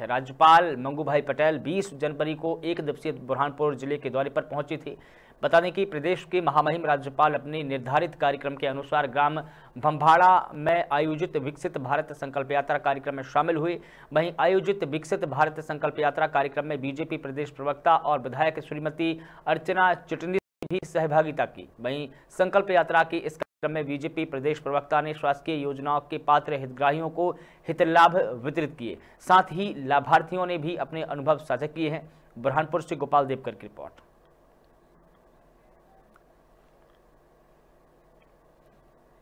बात राज्यपाल मंगू भाई पटेल 20 जनवरी को एक दिवसीय बुरहानपुर जिले के दौरे पर पहुंची थी बता दें कि प्रदेश के महामहिम राज्यपाल अपने निर्धारित कार्यक्रम के अनुसार ग्राम भंभाड़ा में आयोजित विकसित भारत संकल्प यात्रा कार्यक्रम में शामिल हुए वहीं आयोजित विकसित भारत संकल्प यात्रा कार्यक्रम में बीजेपी प्रदेश प्रवक्ता और विधायक श्रीमती अर्चना चिटनी भी सहभागिता की वहीं संकल्प यात्रा की इस क्रम में बीजेपी प्रदेश प्रवक्ता ने शासकीय योजनाओं के पात्र हितग्राहियों को हित लाभ वितरित किए साथ ही लाभार्थियों ने भी अपने अनुभव साझा किए हैं बुरहानपुर से गोपाल देवकर की रिपोर्ट